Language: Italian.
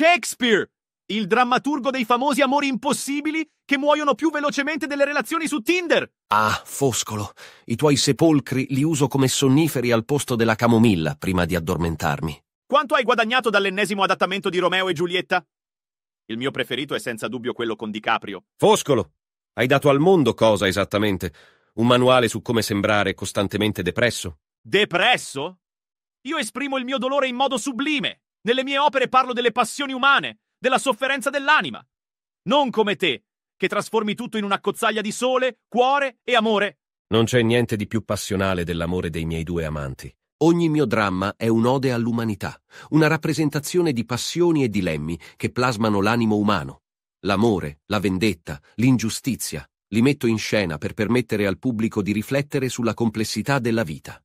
Shakespeare, il drammaturgo dei famosi amori impossibili che muoiono più velocemente delle relazioni su Tinder. Ah, Foscolo, i tuoi sepolcri li uso come sonniferi al posto della camomilla prima di addormentarmi. Quanto hai guadagnato dall'ennesimo adattamento di Romeo e Giulietta? Il mio preferito è senza dubbio quello con DiCaprio. Foscolo, hai dato al mondo cosa esattamente? Un manuale su come sembrare costantemente depresso? Depresso? Io esprimo il mio dolore in modo sublime. Nelle mie opere parlo delle passioni umane, della sofferenza dell'anima. Non come te, che trasformi tutto in una cozzaglia di sole, cuore e amore. Non c'è niente di più passionale dell'amore dei miei due amanti. Ogni mio dramma è un'ode all'umanità, una rappresentazione di passioni e dilemmi che plasmano l'animo umano. L'amore, la vendetta, l'ingiustizia, li metto in scena per permettere al pubblico di riflettere sulla complessità della vita.